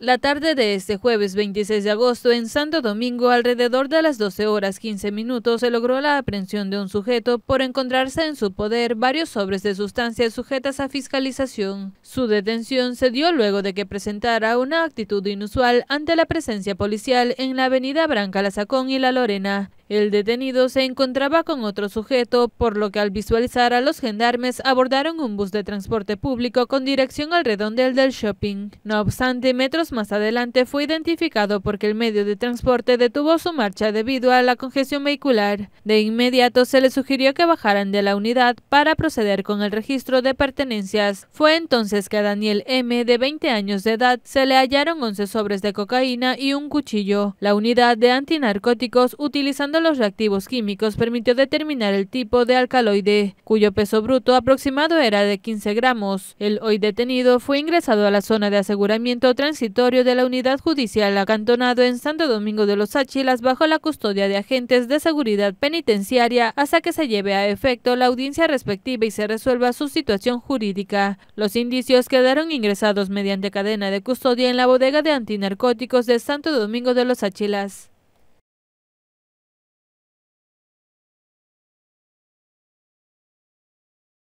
La tarde de este jueves 26 de agosto en Santo Domingo, alrededor de las 12 horas 15 minutos, se logró la aprehensión de un sujeto por encontrarse en su poder varios sobres de sustancias sujetas a fiscalización. Su detención se dio luego de que presentara una actitud inusual ante la presencia policial en la avenida Branca La y La Lorena. El detenido se encontraba con otro sujeto, por lo que al visualizar a los gendarmes abordaron un bus de transporte público con dirección al redondel del shopping. No obstante, metros más adelante fue identificado porque el medio de transporte detuvo su marcha debido a la congestión vehicular. De inmediato se le sugirió que bajaran de la unidad para proceder con el registro de pertenencias. Fue entonces que a Daniel M., de 20 años de edad, se le hallaron 11 sobres de cocaína y un cuchillo. La unidad de antinarcóticos, utilizando los reactivos químicos permitió determinar el tipo de alcaloide, cuyo peso bruto aproximado era de 15 gramos. El hoy detenido fue ingresado a la zona de aseguramiento transitorio de la unidad judicial acantonado en Santo Domingo de los Áchilas bajo la custodia de agentes de seguridad penitenciaria hasta que se lleve a efecto la audiencia respectiva y se resuelva su situación jurídica. Los indicios quedaron ingresados mediante cadena de custodia en la bodega de antinarcóticos de Santo Domingo de los Áchilas.